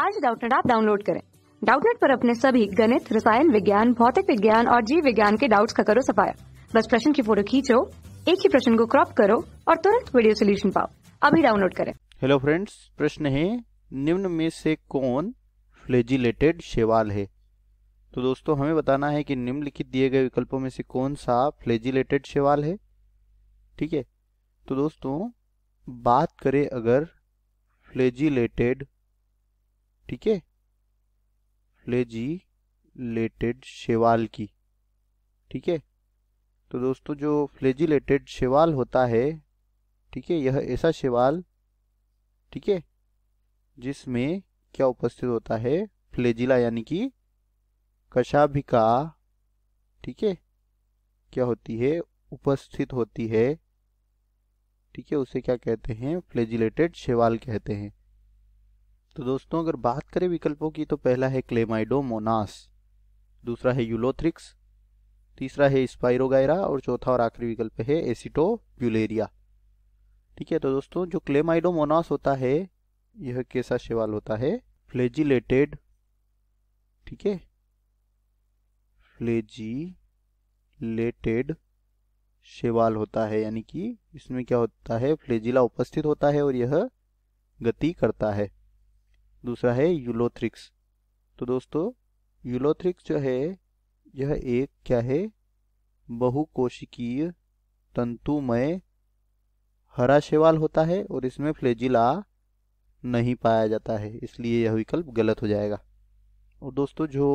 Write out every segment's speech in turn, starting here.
आज डाउटनेट आप डाउनलोड करें डाउटनेट पर अपने सभी गणित रसायन विज्ञान भौतिक विज्ञान और जीव विज्ञान के डाउट्स का करो सफाया बस प्रश्न की फोटो खींचो एक ही प्रश्न को क्रॉप करो और तुरंत वीडियो सोल्यूशन पाओ अभी डाउनलोड करें हेलो फ्रेंड्स प्रश्न है निम्न में से कौन फ्लेजिलेटेड शेवाल है तो दोस्तों हमें बताना है कि निम्नलिखित दिए गए विकल्पों में से कौन सा फ्लेजिलेटेड शेवाल है ठीक है तो दोस्तों बात करें अगर फ्लेजिलेटेड ठीक है फ्लेजिलेटेड शेवाल की ठीक है तो दोस्तों जो फ्लेजिलेटेड शेवाल होता है ठीक है यह ऐसा शेवाल ठीक है जिसमें क्या उपस्थित होता है फ्लेजिला यानी कि कशाभिका ठीक है क्या होती है उपस्थित होती है ठीक है उसे क्या कहते हैं फ्लेजिलेटेड शेवाल कहते हैं तो दोस्तों अगर बात करें विकल्पों की तो पहला है क्लेमाइडोमोनास दूसरा है यूलोथ्रिक्स तीसरा है स्पाइरोगायरा और चौथा और आखिरी विकल्प है एसिटोब्यूलेरिया ठीक है तो दोस्तों जो क्लेमाइडोमोनास होता है यह कैसा शेवाल होता है फ्लेजिलेटेड ठीक है फ्लेजिलेटेड शिवाल होता है यानी कि इसमें क्या होता है फ्लेजिला उपस्थित होता है और यह गति करता है दूसरा है यूलोथ्रिक्स तो दोस्तों यूलोथ्रिक्स जो है यह एक क्या है बहुकोशिकीय तंतुमय हरा शेवाल होता है और इसमें फ्लेजिला नहीं पाया जाता है इसलिए यह विकल्प गलत हो जाएगा और दोस्तों जो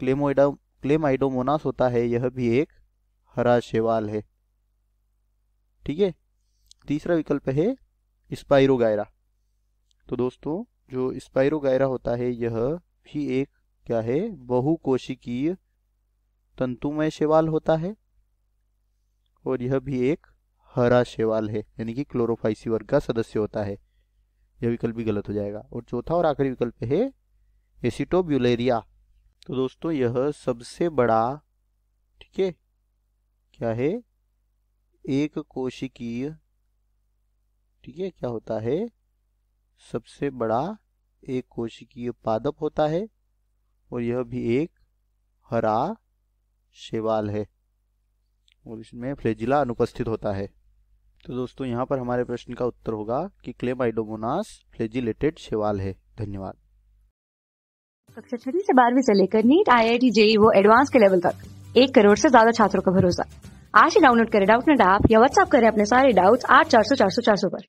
क्लेमोइडा क्लेमाइडोमोनास होता है यह भी एक हरा शेवाल है ठीक है तीसरा विकल्प है स्पाइरोगायरा तो दोस्तों जो स्पायरोगायरा होता है यह भी एक क्या है बहुकोशिकीय तंतुमय शैवाल होता है और यह भी एक हरा शैवाल है यानी कि क्लोरोफाइसी वर्ग का सदस्य होता है यह विकल्प भी गलत हो जाएगा और चौथा और आखिरी विकल्प है एसिटोब्यूलेरिया तो दोस्तों यह सबसे बड़ा ठीक है क्या है एक कोशिकीय ठीक है क्या होता है सबसे बड़ा एक कोशिकीय पादप होता है और यह भी एक हरा शेवाल है और इसमें फ्लेजिला अनुपस्थित होता है तो दोस्तों यहाँ पर हमारे प्रश्न का उत्तर होगा कि क्लेमाइडोमोनास फ्लेजिलेटेड शेवाल है धन्यवाद कक्षा छठी से बारहवीं से लेकर NEET I I T JEE वो एडवांस के लेवल तक एक करोड़ से ज्यादा छात्रों का भरोसा आज ही डाउनलोड करें डाउट नेट ऐप या व्हाट्सएप करें अपने सारे डाउट्स आठ चार सौ चार सौ चार सौ पर